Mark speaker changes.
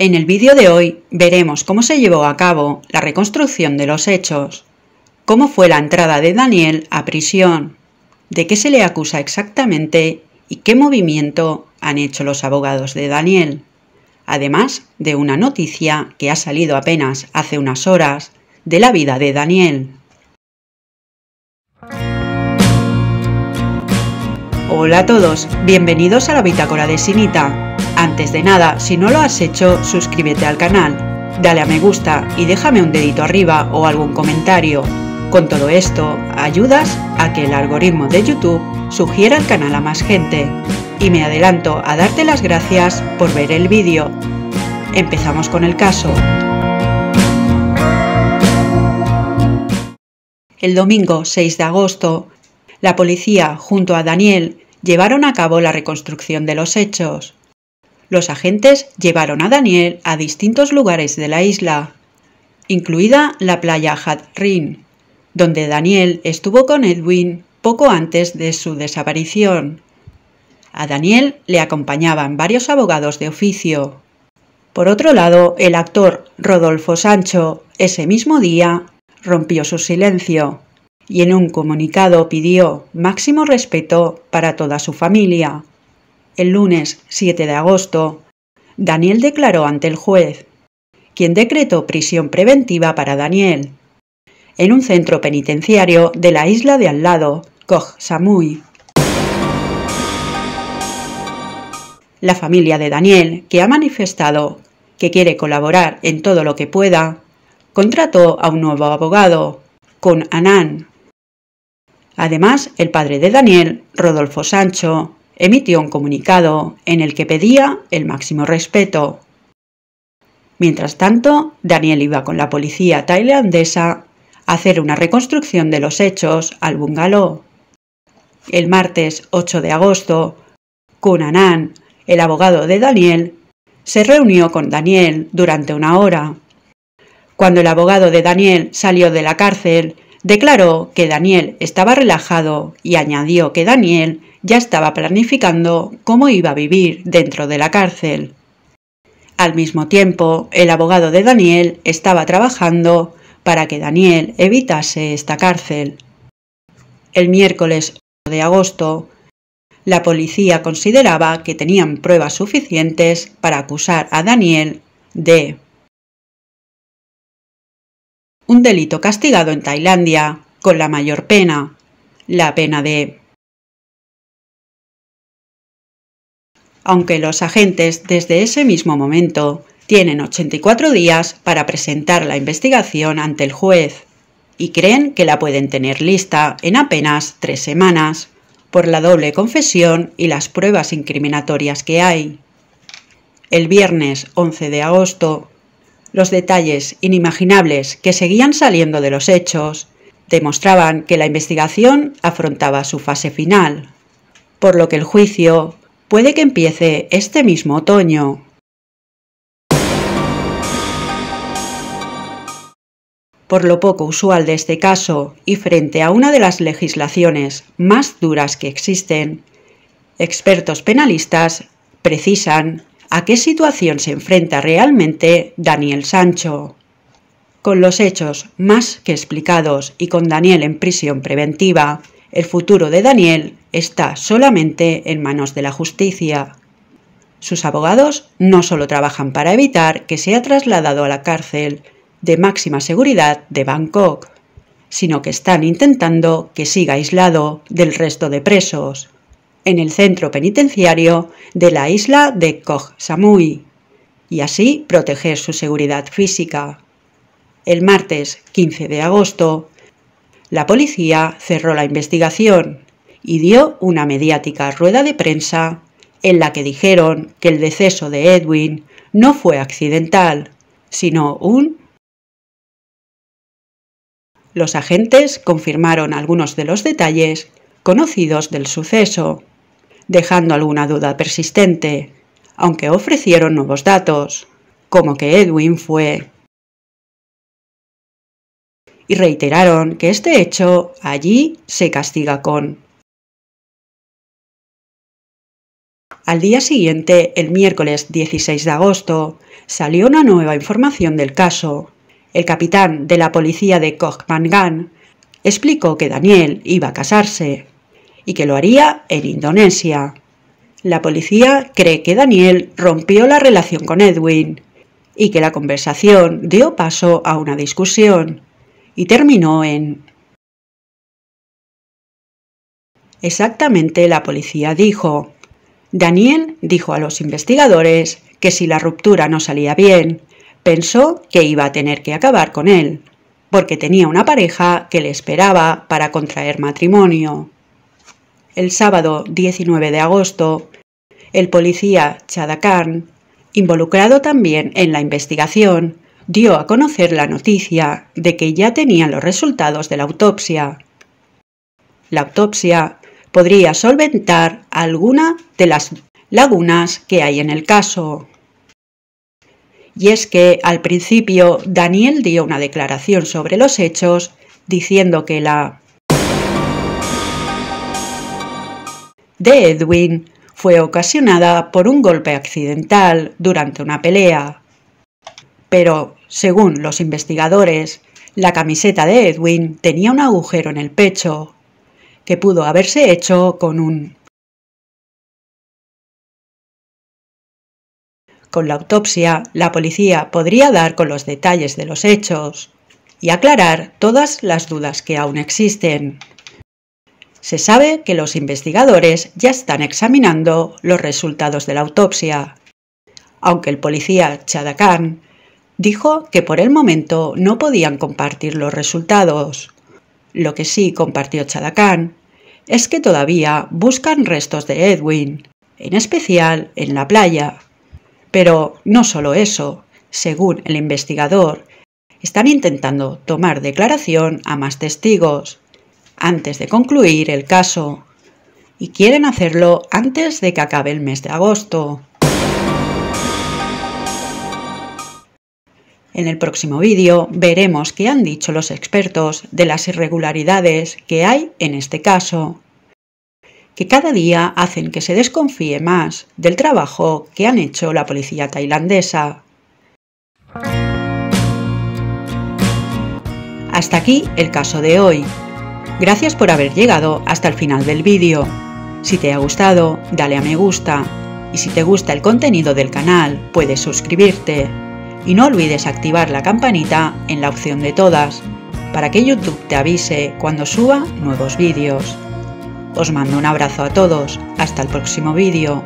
Speaker 1: En el vídeo de hoy veremos cómo se llevó a cabo la reconstrucción de los hechos, cómo fue la entrada de Daniel a prisión, de qué se le acusa exactamente y qué movimiento han hecho los abogados de Daniel, además de una noticia que ha salido apenas hace unas horas de la vida de Daniel. Hola a todos, bienvenidos a la Bitácora de Sinita, antes de nada, si no lo has hecho, suscríbete al canal, dale a me gusta y déjame un dedito arriba o algún comentario. Con todo esto, ayudas a que el algoritmo de YouTube sugiera el canal a más gente. Y me adelanto a darte las gracias por ver el vídeo. Empezamos con el caso. El domingo 6 de agosto, la policía junto a Daniel llevaron a cabo la reconstrucción de los hechos los agentes llevaron a Daniel a distintos lugares de la isla, incluida la playa Hat Rin, donde Daniel estuvo con Edwin poco antes de su desaparición. A Daniel le acompañaban varios abogados de oficio. Por otro lado, el actor Rodolfo Sancho, ese mismo día, rompió su silencio y en un comunicado pidió máximo respeto para toda su familia, el lunes 7 de agosto, Daniel declaró ante el juez, quien decretó prisión preventiva para Daniel, en un centro penitenciario de la isla de al lado, Koh Samui. La familia de Daniel, que ha manifestado que quiere colaborar en todo lo que pueda, contrató a un nuevo abogado, con Anán. Además, el padre de Daniel, Rodolfo Sancho, emitió un comunicado en el que pedía el máximo respeto. Mientras tanto, Daniel iba con la policía tailandesa a hacer una reconstrucción de los hechos al bungalow. El martes 8 de agosto, Kunanan, el abogado de Daniel, se reunió con Daniel durante una hora. Cuando el abogado de Daniel salió de la cárcel, declaró que Daniel estaba relajado y añadió que Daniel ya estaba planificando cómo iba a vivir dentro de la cárcel. Al mismo tiempo, el abogado de Daniel estaba trabajando para que Daniel evitase esta cárcel. El miércoles 8 de agosto, la policía consideraba que tenían pruebas suficientes para acusar a Daniel de un delito castigado en Tailandia con la mayor pena, la pena de aunque los agentes desde ese mismo momento tienen 84 días para presentar la investigación ante el juez y creen que la pueden tener lista en apenas tres semanas por la doble confesión y las pruebas incriminatorias que hay. El viernes 11 de agosto, los detalles inimaginables que seguían saliendo de los hechos demostraban que la investigación afrontaba su fase final, por lo que el juicio puede que empiece este mismo otoño. Por lo poco usual de este caso y frente a una de las legislaciones más duras que existen, expertos penalistas precisan a qué situación se enfrenta realmente Daniel Sancho. Con los hechos más que explicados y con Daniel en prisión preventiva, el futuro de Daniel está solamente en manos de la justicia. Sus abogados no solo trabajan para evitar que sea trasladado a la cárcel de máxima seguridad de Bangkok, sino que están intentando que siga aislado del resto de presos, en el centro penitenciario de la isla de Koh Samui, y así proteger su seguridad física. El martes 15 de agosto, la policía cerró la investigación y dio una mediática rueda de prensa en la que dijeron que el deceso de Edwin no fue accidental, sino un... Los agentes confirmaron algunos de los detalles conocidos del suceso, dejando alguna duda persistente, aunque ofrecieron nuevos datos, como que Edwin fue y reiteraron que este hecho allí se castiga con. Al día siguiente, el miércoles 16 de agosto, salió una nueva información del caso. El capitán de la policía de Mangan explicó que Daniel iba a casarse y que lo haría en Indonesia. La policía cree que Daniel rompió la relación con Edwin y que la conversación dio paso a una discusión y terminó en... Exactamente la policía dijo. Daniel dijo a los investigadores que si la ruptura no salía bien, pensó que iba a tener que acabar con él, porque tenía una pareja que le esperaba para contraer matrimonio. El sábado 19 de agosto, el policía Chadakarn, involucrado también en la investigación, dio a conocer la noticia de que ya tenía los resultados de la autopsia. La autopsia podría solventar alguna de las lagunas que hay en el caso. Y es que al principio Daniel dio una declaración sobre los hechos diciendo que la de Edwin fue ocasionada por un golpe accidental durante una pelea. Pero según los investigadores, la camiseta de Edwin tenía un agujero en el pecho, que pudo haberse hecho con un... Con la autopsia, la policía podría dar con los detalles de los hechos y aclarar todas las dudas que aún existen. Se sabe que los investigadores ya están examinando los resultados de la autopsia, aunque el policía Chadakan dijo que por el momento no podían compartir los resultados. Lo que sí compartió Chadakán es que todavía buscan restos de Edwin, en especial en la playa. Pero no solo eso, según el investigador, están intentando tomar declaración a más testigos antes de concluir el caso y quieren hacerlo antes de que acabe el mes de agosto. En el próximo vídeo veremos qué han dicho los expertos de las irregularidades que hay en este caso, que cada día hacen que se desconfíe más del trabajo que han hecho la policía tailandesa. Hasta aquí el caso de hoy. Gracias por haber llegado hasta el final del vídeo. Si te ha gustado, dale a me gusta. Y si te gusta el contenido del canal, puedes suscribirte y no olvides activar la campanita en la opción de todas, para que YouTube te avise cuando suba nuevos vídeos. Os mando un abrazo a todos, hasta el próximo vídeo.